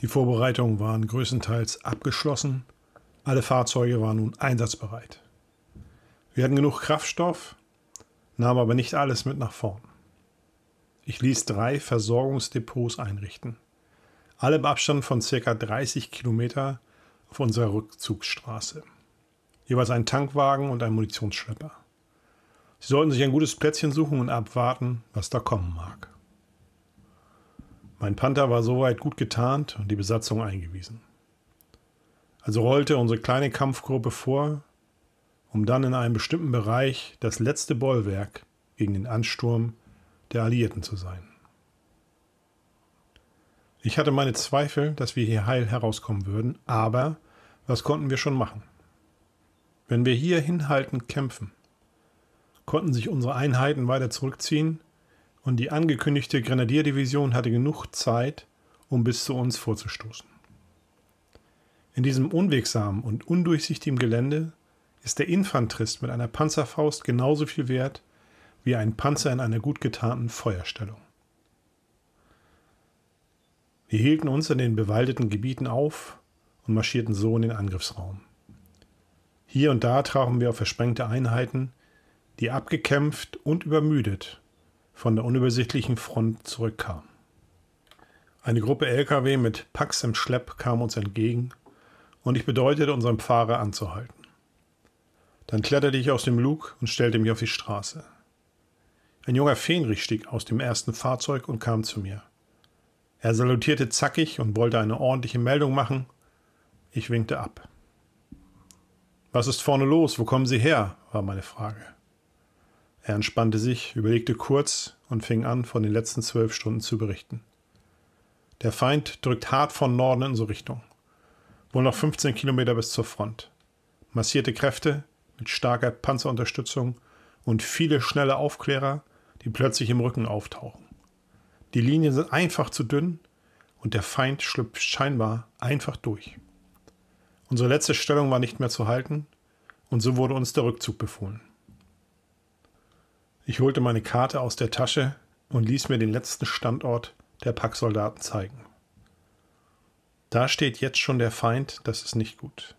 Die Vorbereitungen waren größtenteils abgeschlossen. Alle Fahrzeuge waren nun einsatzbereit. Wir hatten genug Kraftstoff, nahmen aber nicht alles mit nach vorn. Ich ließ drei Versorgungsdepots einrichten, alle im Abstand von circa 30 Kilometer auf unserer Rückzugsstraße. Jeweils ein Tankwagen und ein Munitionsschlepper. Sie sollten sich ein gutes Plätzchen suchen und abwarten, was da kommen mag. Mein Panther war soweit gut getarnt und die Besatzung eingewiesen. Also rollte unsere kleine Kampfgruppe vor, um dann in einem bestimmten Bereich das letzte Bollwerk gegen den Ansturm der Alliierten zu sein. Ich hatte meine Zweifel, dass wir hier heil herauskommen würden, aber was konnten wir schon machen? Wenn wir hier hinhaltend kämpfen, konnten sich unsere Einheiten weiter zurückziehen und die angekündigte Grenadierdivision hatte genug Zeit, um bis zu uns vorzustoßen. In diesem unwegsamen und undurchsichtigen Gelände ist der Infanterist mit einer Panzerfaust genauso viel wert wie ein Panzer in einer gut getarnten Feuerstellung. Wir hielten uns in den bewaldeten Gebieten auf und marschierten so in den Angriffsraum. Hier und da trafen wir auf versprengte Einheiten, die abgekämpft und übermüdet von der unübersichtlichen Front zurückkam. Eine Gruppe Lkw mit Packs im Schlepp kam uns entgegen und ich bedeutete unserem Fahrer anzuhalten. Dann kletterte ich aus dem Lug und stellte mich auf die Straße. Ein junger Fähnrich stieg aus dem ersten Fahrzeug und kam zu mir. Er salutierte zackig und wollte eine ordentliche Meldung machen. Ich winkte ab. Was ist vorne los? Wo kommen Sie her? war meine Frage. Er entspannte sich, überlegte kurz und fing an, von den letzten zwölf Stunden zu berichten. Der Feind drückt hart von Norden in unsere Richtung. Wohl noch 15 Kilometer bis zur Front. Massierte Kräfte mit starker Panzerunterstützung und viele schnelle Aufklärer, die plötzlich im Rücken auftauchen. Die Linien sind einfach zu dünn und der Feind schlüpft scheinbar einfach durch. Unsere letzte Stellung war nicht mehr zu halten und so wurde uns der Rückzug befohlen. Ich holte meine Karte aus der Tasche und ließ mir den letzten Standort der Packsoldaten zeigen. Da steht jetzt schon der Feind, das ist nicht gut.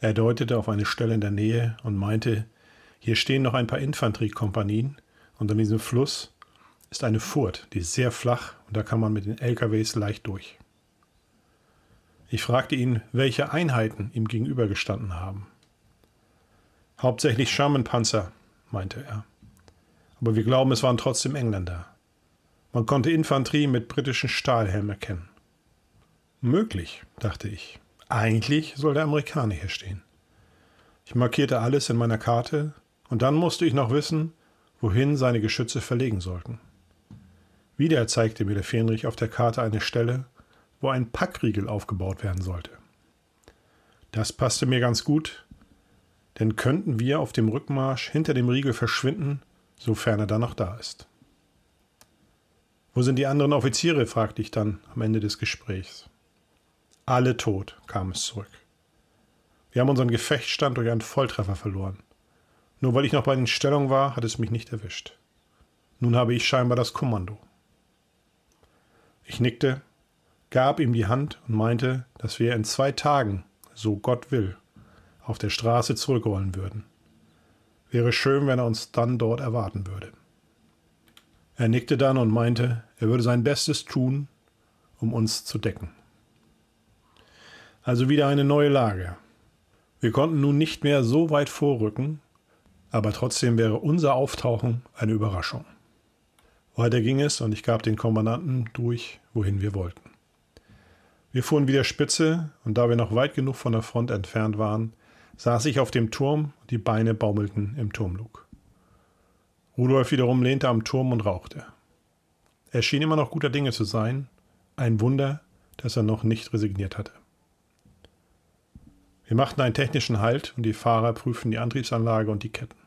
Er deutete auf eine Stelle in der Nähe und meinte, hier stehen noch ein paar Infanteriekompanien und an diesem Fluss ist eine Furt, die ist sehr flach und da kann man mit den LKWs leicht durch. Ich fragte ihn, welche Einheiten ihm gegenübergestanden haben. Hauptsächlich Schamanpanzer, meinte er aber wir glauben, es waren trotzdem Engländer. Man konnte Infanterie mit britischen Stahlhelmen erkennen. Möglich, dachte ich. Eigentlich soll der Amerikaner hier stehen. Ich markierte alles in meiner Karte und dann musste ich noch wissen, wohin seine Geschütze verlegen sollten. Wieder zeigte mir der Fähnrich auf der Karte eine Stelle, wo ein Packriegel aufgebaut werden sollte. Das passte mir ganz gut, denn könnten wir auf dem Rückmarsch hinter dem Riegel verschwinden sofern er dann noch da ist. Wo sind die anderen Offiziere? fragte ich dann am Ende des Gesprächs. Alle tot, kam es zurück. Wir haben unseren Gefechtsstand durch einen Volltreffer verloren. Nur weil ich noch bei den Stellungen war, hat es mich nicht erwischt. Nun habe ich scheinbar das Kommando. Ich nickte, gab ihm die Hand und meinte, dass wir in zwei Tagen, so Gott will, auf der Straße zurückrollen würden. Wäre schön, wenn er uns dann dort erwarten würde. Er nickte dann und meinte, er würde sein Bestes tun, um uns zu decken. Also wieder eine neue Lage. Wir konnten nun nicht mehr so weit vorrücken, aber trotzdem wäre unser Auftauchen eine Überraschung. Weiter ging es und ich gab den Kommandanten durch, wohin wir wollten. Wir fuhren wieder Spitze und da wir noch weit genug von der Front entfernt waren, saß ich auf dem Turm, die Beine baumelten im Turmlug. Rudolf wiederum lehnte am Turm und rauchte. Er schien immer noch guter Dinge zu sein, ein Wunder, dass er noch nicht resigniert hatte. Wir machten einen technischen Halt und die Fahrer prüften die Antriebsanlage und die Ketten.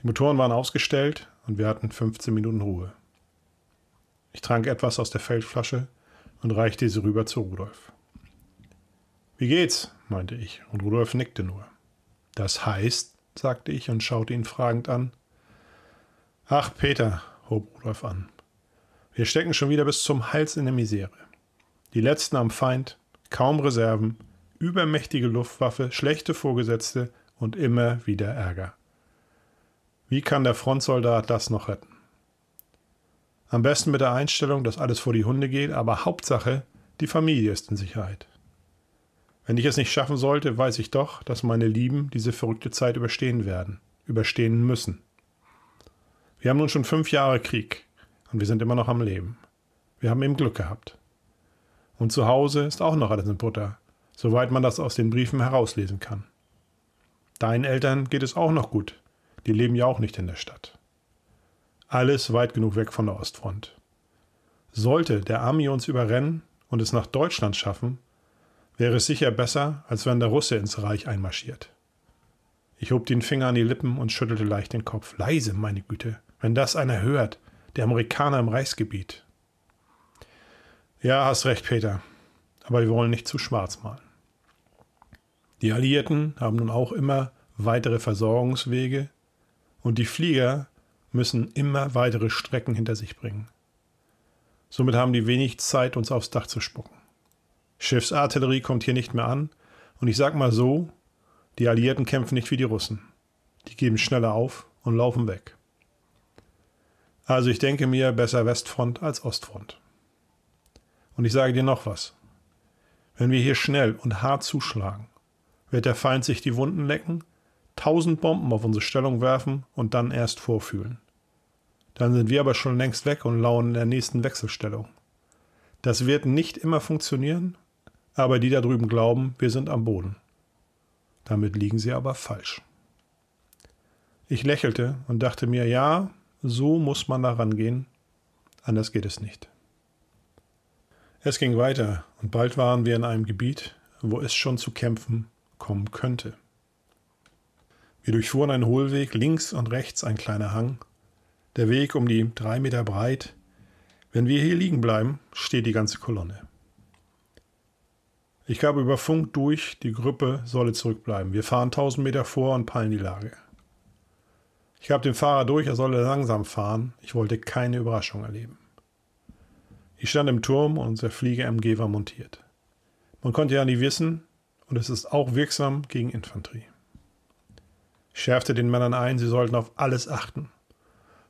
Die Motoren waren ausgestellt und wir hatten 15 Minuten Ruhe. Ich trank etwas aus der Feldflasche und reichte sie rüber zu Rudolf. Wie geht's? meinte ich, und Rudolf nickte nur. Das heißt, sagte ich und schaute ihn fragend an. Ach, Peter, hob Rudolf an, wir stecken schon wieder bis zum Hals in der Misere. Die Letzten am Feind, kaum Reserven, übermächtige Luftwaffe, schlechte Vorgesetzte und immer wieder Ärger. Wie kann der Frontsoldat das noch retten? Am besten mit der Einstellung, dass alles vor die Hunde geht, aber Hauptsache, die Familie ist in Sicherheit. Wenn ich es nicht schaffen sollte, weiß ich doch, dass meine Lieben diese verrückte Zeit überstehen werden, überstehen müssen. Wir haben nun schon fünf Jahre Krieg und wir sind immer noch am Leben. Wir haben eben Glück gehabt. Und zu Hause ist auch noch alles in Butter, soweit man das aus den Briefen herauslesen kann. Deinen Eltern geht es auch noch gut, die leben ja auch nicht in der Stadt. Alles weit genug weg von der Ostfront. Sollte der Army uns überrennen und es nach Deutschland schaffen, Wäre es sicher besser, als wenn der Russe ins Reich einmarschiert. Ich hob den Finger an die Lippen und schüttelte leicht den Kopf. Leise, meine Güte. Wenn das einer hört, der Amerikaner im Reichsgebiet. Ja, hast recht, Peter. Aber wir wollen nicht zu schwarz malen. Die Alliierten haben nun auch immer weitere Versorgungswege und die Flieger müssen immer weitere Strecken hinter sich bringen. Somit haben die wenig Zeit, uns aufs Dach zu spucken. Schiffsartillerie kommt hier nicht mehr an. Und ich sag mal so, die Alliierten kämpfen nicht wie die Russen. Die geben schneller auf und laufen weg. Also ich denke mir besser Westfront als Ostfront. Und ich sage dir noch was. Wenn wir hier schnell und hart zuschlagen, wird der Feind sich die Wunden lecken, tausend Bomben auf unsere Stellung werfen und dann erst vorfühlen. Dann sind wir aber schon längst weg und lauern in der nächsten Wechselstellung. Das wird nicht immer funktionieren, aber die da drüben glauben, wir sind am Boden. Damit liegen sie aber falsch. Ich lächelte und dachte mir, ja, so muss man da rangehen, anders geht es nicht. Es ging weiter und bald waren wir in einem Gebiet, wo es schon zu Kämpfen kommen könnte. Wir durchfuhren einen Hohlweg, links und rechts ein kleiner Hang. Der Weg um die drei Meter breit. Wenn wir hier liegen bleiben, steht die ganze Kolonne. Ich gab über Funk durch, die Gruppe solle zurückbleiben. Wir fahren 1000 Meter vor und peilen die Lage. Ich gab dem Fahrer durch, er solle langsam fahren. Ich wollte keine Überraschung erleben. Ich stand im Turm und unser Flieger-MG war montiert. Man konnte ja nie wissen, und es ist auch wirksam gegen Infanterie. Ich schärfte den Männern ein, sie sollten auf alles achten.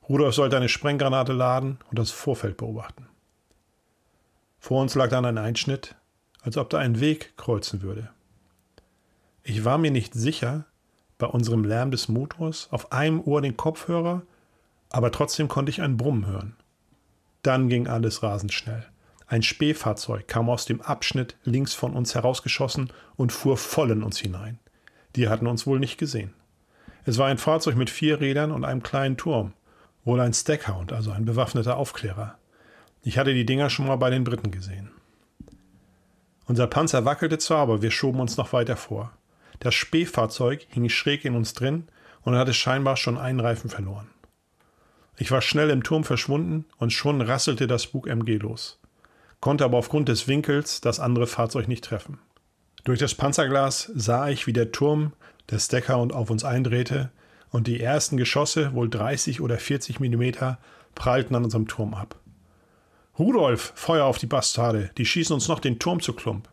Rudolf sollte eine Sprenggranate laden und das Vorfeld beobachten. Vor uns lag dann ein Einschnitt, als ob da ein Weg kreuzen würde. Ich war mir nicht sicher, bei unserem Lärm des Motors, auf einem Ohr den Kopfhörer, aber trotzdem konnte ich ein Brummen hören. Dann ging alles rasend schnell. Ein Spähfahrzeug kam aus dem Abschnitt links von uns herausgeschossen und fuhr voll in uns hinein. Die hatten uns wohl nicht gesehen. Es war ein Fahrzeug mit vier Rädern und einem kleinen Turm. Wohl ein Stackhound, also ein bewaffneter Aufklärer. Ich hatte die Dinger schon mal bei den Briten gesehen. Unser Panzer wackelte zwar, aber wir schoben uns noch weiter vor. Das Spähfahrzeug hing schräg in uns drin und hatte scheinbar schon einen Reifen verloren. Ich war schnell im Turm verschwunden und schon rasselte das Bug-MG los, konnte aber aufgrund des Winkels das andere Fahrzeug nicht treffen. Durch das Panzerglas sah ich, wie der Turm des Deckhound auf uns eindrehte und die ersten Geschosse, wohl 30 oder 40 Millimeter, prallten an unserem Turm ab. Rudolf, Feuer auf die Bastarde, die schießen uns noch den Turm zu Klump.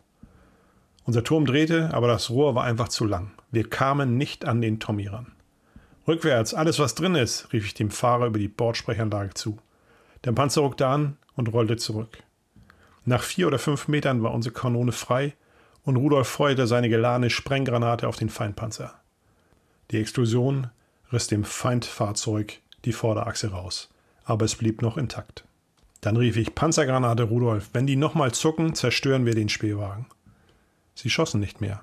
Unser Turm drehte, aber das Rohr war einfach zu lang. Wir kamen nicht an den Tommy ran. Rückwärts, alles was drin ist, rief ich dem Fahrer über die Bordsprechanlage zu. Der Panzer ruckte an und rollte zurück. Nach vier oder fünf Metern war unsere Kanone frei und Rudolf feuerte seine geladene Sprenggranate auf den Feindpanzer. Die Explosion riss dem Feindfahrzeug die Vorderachse raus, aber es blieb noch intakt. Dann rief ich Panzergranate Rudolf, wenn die nochmal zucken, zerstören wir den Spielwagen. Sie schossen nicht mehr.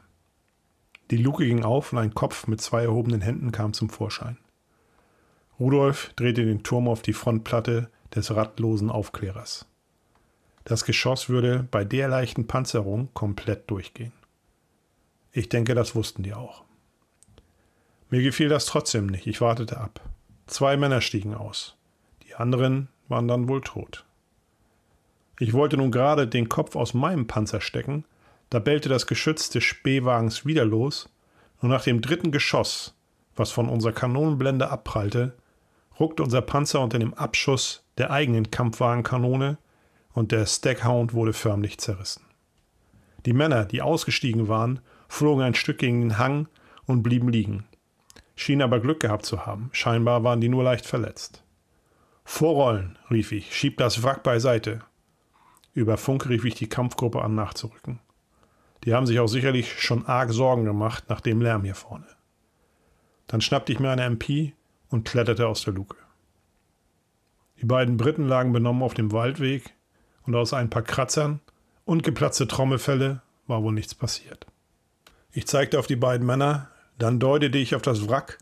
Die Luke ging auf und ein Kopf mit zwei erhobenen Händen kam zum Vorschein. Rudolf drehte den Turm auf die Frontplatte des radlosen Aufklärers. Das Geschoss würde bei der leichten Panzerung komplett durchgehen. Ich denke, das wussten die auch. Mir gefiel das trotzdem nicht, ich wartete ab. Zwei Männer stiegen aus. Die anderen waren dann wohl tot. Ich wollte nun gerade den Kopf aus meinem Panzer stecken, da bellte das Geschütz des Spähwagens wieder los, und nach dem dritten Geschoss, was von unserer Kanonenblende abprallte, ruckte unser Panzer unter dem Abschuss der eigenen Kampfwagenkanone und der Stackhound wurde förmlich zerrissen. Die Männer, die ausgestiegen waren, flogen ein Stück gegen den Hang und blieben liegen. Schienen aber Glück gehabt zu haben, scheinbar waren die nur leicht verletzt. Vorrollen, rief ich, schieb das Wrack beiseite. Über Funk rief ich die Kampfgruppe an, nachzurücken. Die haben sich auch sicherlich schon arg Sorgen gemacht nach dem Lärm hier vorne. Dann schnappte ich mir eine MP und kletterte aus der Luke. Die beiden Briten lagen benommen auf dem Waldweg und aus ein paar Kratzern und geplatzte Trommelfälle war wohl nichts passiert. Ich zeigte auf die beiden Männer, dann deutete ich auf das Wrack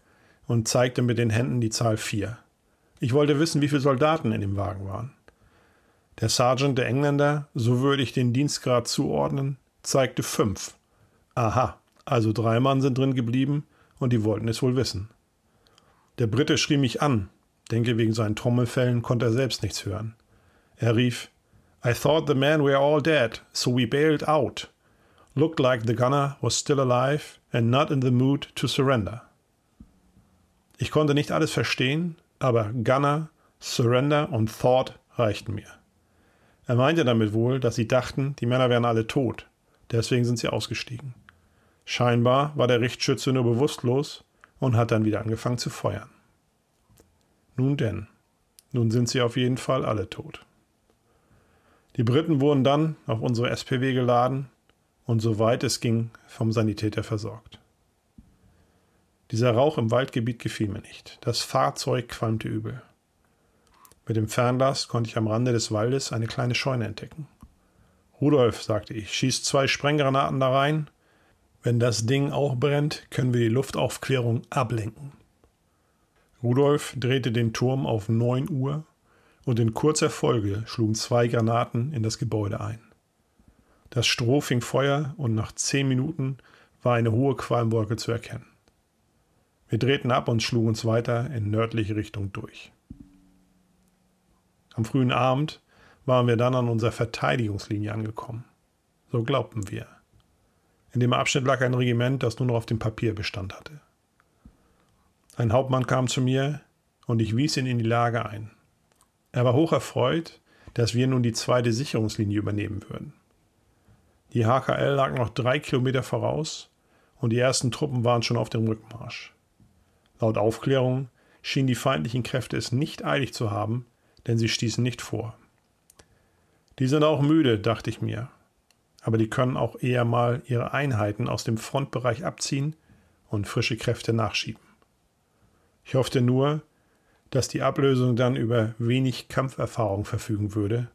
und zeigte mit den Händen die Zahl 4. Ich wollte wissen, wie viele Soldaten in dem Wagen waren. Der Sergeant der Engländer, so würde ich den Dienstgrad zuordnen, zeigte fünf. Aha, also drei Mann sind drin geblieben und die wollten es wohl wissen. Der Brite schrie mich an, denke wegen seinen Trommelfällen konnte er selbst nichts hören. Er rief, I thought the men were all dead, so we bailed out. Looked like the gunner was still alive and not in the mood to surrender. Ich konnte nicht alles verstehen, aber Gunner, Surrender und Thought reichten mir. Er meinte damit wohl, dass sie dachten, die Männer wären alle tot. Deswegen sind sie ausgestiegen. Scheinbar war der Richtschütze nur bewusstlos und hat dann wieder angefangen zu feuern. Nun denn, nun sind sie auf jeden Fall alle tot. Die Briten wurden dann auf unsere SPW geladen und soweit es ging vom Sanitäter versorgt. Dieser Rauch im Waldgebiet gefiel mir nicht. Das Fahrzeug qualmte übel. Mit dem Fernglas konnte ich am Rande des Waldes eine kleine Scheune entdecken. Rudolf, sagte ich, schieß zwei Sprenggranaten da rein. Wenn das Ding auch brennt, können wir die Luftaufklärung ablenken. Rudolf drehte den Turm auf 9 Uhr und in kurzer Folge schlugen zwei Granaten in das Gebäude ein. Das Stroh fing Feuer und nach zehn Minuten war eine hohe Qualmwolke zu erkennen. Wir drehten ab und schlugen uns weiter in nördliche Richtung durch. Am frühen Abend waren wir dann an unserer Verteidigungslinie angekommen. So glaubten wir. In dem Abschnitt lag ein Regiment, das nur noch auf dem Papier Bestand hatte. Ein Hauptmann kam zu mir und ich wies ihn in die Lage ein. Er war hocherfreut, dass wir nun die zweite Sicherungslinie übernehmen würden. Die HKL lag noch drei Kilometer voraus und die ersten Truppen waren schon auf dem Rückmarsch. Laut Aufklärung schienen die feindlichen Kräfte es nicht eilig zu haben, denn sie stießen nicht vor. Die sind auch müde, dachte ich mir, aber die können auch eher mal ihre Einheiten aus dem Frontbereich abziehen und frische Kräfte nachschieben. Ich hoffte nur, dass die Ablösung dann über wenig Kampferfahrung verfügen würde.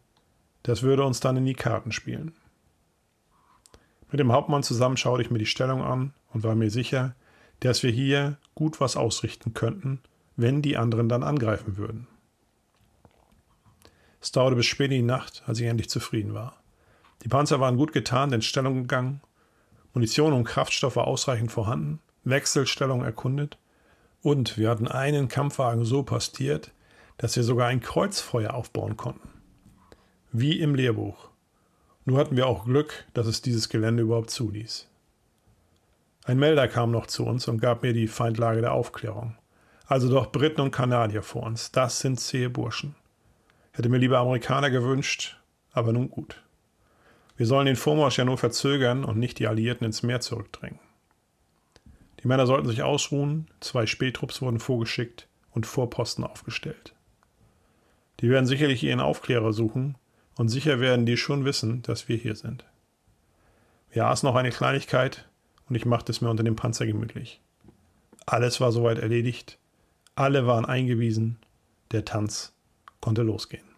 Das würde uns dann in die Karten spielen. Mit dem Hauptmann zusammen schaute ich mir die Stellung an und war mir sicher, dass wir hier gut was ausrichten könnten, wenn die anderen dann angreifen würden. Es dauerte bis spät in die Nacht, als ich endlich zufrieden war. Die Panzer waren gut getarnt in Stellung gegangen, Munition und Kraftstoff war ausreichend vorhanden, Wechselstellung erkundet und wir hatten einen Kampfwagen so pastiert, dass wir sogar ein Kreuzfeuer aufbauen konnten. Wie im Lehrbuch. Nur hatten wir auch Glück, dass es dieses Gelände überhaupt zuließ. Ein Melder kam noch zu uns und gab mir die Feindlage der Aufklärung. Also doch Briten und Kanadier vor uns, das sind zähe Burschen. Hätte mir lieber Amerikaner gewünscht, aber nun gut. Wir sollen den Vormarsch ja nur verzögern und nicht die Alliierten ins Meer zurückdrängen. Die Männer sollten sich ausruhen, zwei Spähtrupps wurden vorgeschickt und Vorposten aufgestellt. Die werden sicherlich ihren Aufklärer suchen und sicher werden die schon wissen, dass wir hier sind. Wir aßen noch eine Kleinigkeit und ich machte es mir unter dem Panzer gemütlich. Alles war soweit erledigt, alle waren eingewiesen, der Tanz konnte losgehen.